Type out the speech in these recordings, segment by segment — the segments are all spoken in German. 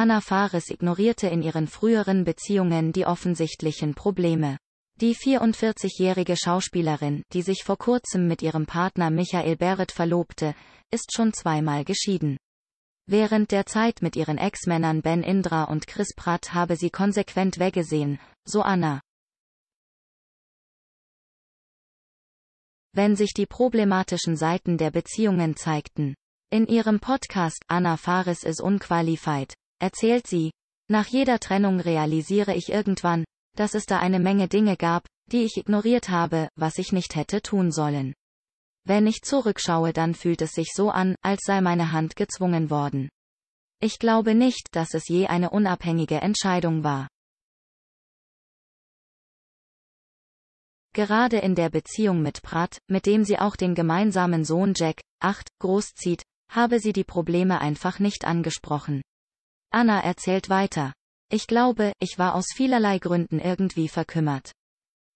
Anna Fares ignorierte in ihren früheren Beziehungen die offensichtlichen Probleme. Die 44-jährige Schauspielerin, die sich vor kurzem mit ihrem Partner Michael Barrett verlobte, ist schon zweimal geschieden. Während der Zeit mit ihren Ex-Männern Ben Indra und Chris Pratt habe sie konsequent weggesehen, so Anna. Wenn sich die problematischen Seiten der Beziehungen zeigten. In ihrem Podcast Anna Faris is Unqualified erzählt sie. Nach jeder Trennung realisiere ich irgendwann, dass es da eine Menge Dinge gab, die ich ignoriert habe, was ich nicht hätte tun sollen. Wenn ich zurückschaue, dann fühlt es sich so an, als sei meine Hand gezwungen worden. Ich glaube nicht, dass es je eine unabhängige Entscheidung war. Gerade in der Beziehung mit Pratt, mit dem sie auch den gemeinsamen Sohn Jack, 8, großzieht, habe sie die Probleme einfach nicht angesprochen. Anna erzählt weiter. Ich glaube, ich war aus vielerlei Gründen irgendwie verkümmert.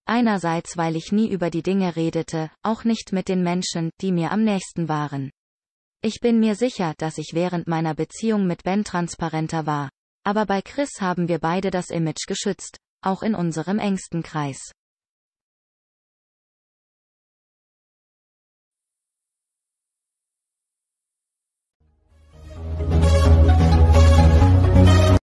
Einerseits, weil ich nie über die Dinge redete, auch nicht mit den Menschen, die mir am nächsten waren. Ich bin mir sicher, dass ich während meiner Beziehung mit Ben transparenter war. Aber bei Chris haben wir beide das Image geschützt, auch in unserem engsten Kreis.